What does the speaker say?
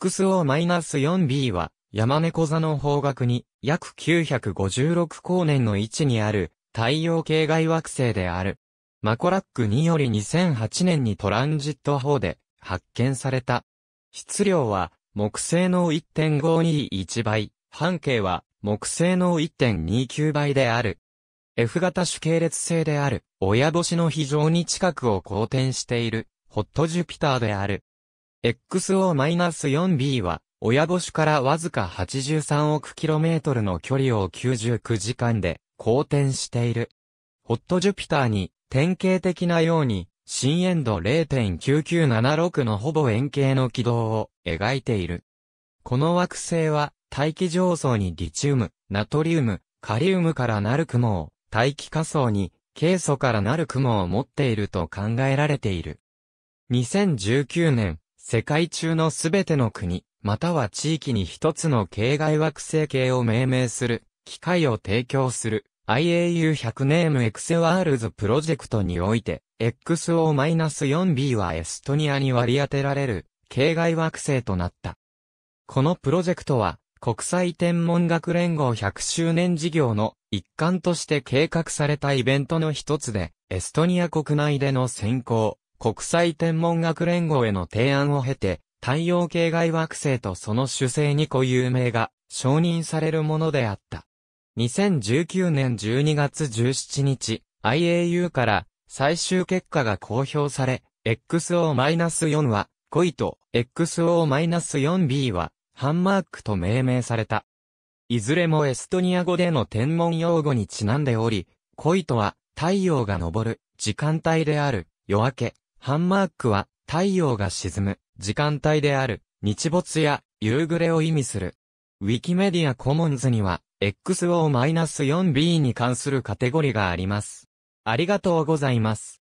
XO-4b は、山猫座の方角に、約956光年の位置にある、太陽系外惑星である。マコラックにより2008年にトランジット法で発見された。質量は木星の1.521倍、半径は木星の1.29倍である。F 型主系列星である、親星の非常に近くを公転している、ホットジュピターである。XO-4B は、親星からわずか83億 km の距離を99時間で、公転している。ホットジュピターに、典型的なように、新エンド0.9976のほぼ円形の軌道を描いている。この惑星は、大気上層にリチウム、ナトリウム、カリウムからなる雲を、大気下層に、ケイ素からなる雲を持っていると考えられている。2019年、世界中のすべての国、または地域に一つの境外惑星系を命名する、機会を提供する、IAU100 ネームエクセワールズプロジェクトにおいて、XO-4B はエストニアに割り当てられる、境外惑星となった。このプロジェクトは、国際天文学連合100周年事業の一環として計画されたイベントの一つで、エストニア国内での先行、国際天文学連合への提案を経て、太陽系外惑星とその主星に固有名が承認されるものであった。2019年12月17日、IAU から最終結果が公表され、XO-4 はコイと XO-4B はハンマークと命名された。いずれもエストニア語での天文用語にちなんでおり、恋とは太陽が昇る時間帯である夜明けハンマークは太陽が沈む時間帯である日没や夕暮れを意味する。ウィキメディアコモンズには XO-4B に関するカテゴリがあります。ありがとうございます。